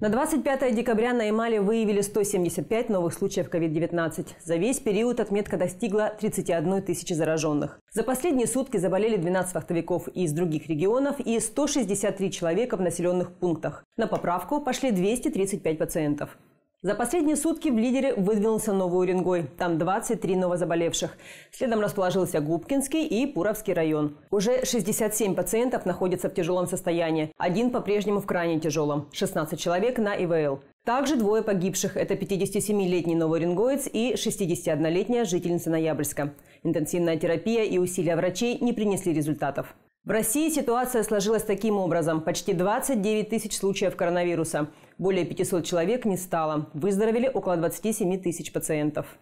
На 25 декабря на Ямале выявили 175 новых случаев COVID-19. За весь период отметка достигла 31 тысячи зараженных. За последние сутки заболели 12 вахтовиков из других регионов и 163 человека в населенных пунктах. На поправку пошли 235 пациентов. За последние сутки в лидере выдвинулся Новый Уренгой. Там 23 новозаболевших. Следом расположился Губкинский и Пуровский район. Уже 67 пациентов находятся в тяжелом состоянии. Один по-прежнему в крайне тяжелом. 16 человек на ИВЛ. Также двое погибших – это 57-летний новоуренгоец и 61-летняя жительница Ноябрьска. Интенсивная терапия и усилия врачей не принесли результатов. В России ситуация сложилась таким образом. Почти 29 тысяч случаев коронавируса. Более 500 человек не стало. Выздоровели около 27 тысяч пациентов.